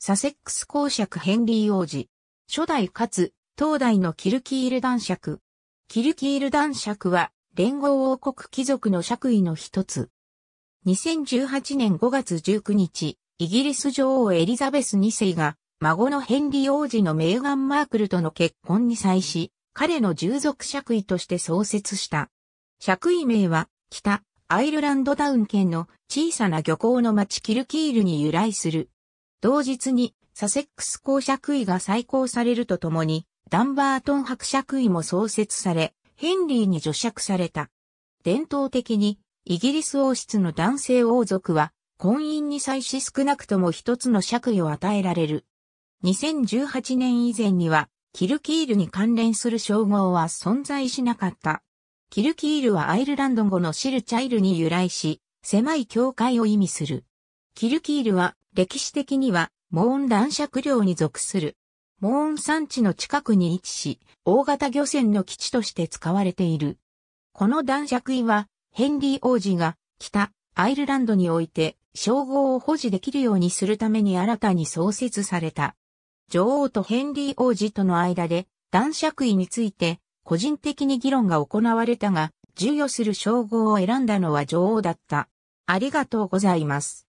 サセックス公爵ヘンリー王子。初代かつ、当代のキルキール男爵。キルキール男爵は、連合王国貴族の爵位の一つ。2018年5月19日、イギリス女王エリザベス2世が、孫のヘンリー王子のメーガン・マークルとの結婚に際し、彼の従属爵位として創設した。爵位名は、北、アイルランドダウン県の小さな漁港の町キルキールに由来する。同日にサセックス公爵位が再考されるとともに、ダンバートン伯爵位も創設され、ヘンリーに除爵された。伝統的に、イギリス王室の男性王族は、婚姻に際し少なくとも一つの爵位を与えられる。2018年以前には、キルキールに関連する称号は存在しなかった。キルキールはアイルランド語のシルチャイルに由来し、狭い境界を意味する。キルキールは歴史的にはモーン男爵領に属する。モーン山地の近くに位置し、大型漁船の基地として使われている。この男爵位は、ヘンリー王子が北アイルランドにおいて称号を保持できるようにするために新たに創設された。女王とヘンリー王子との間で男爵位について個人的に議論が行われたが、授与する称号を選んだのは女王だった。ありがとうございます。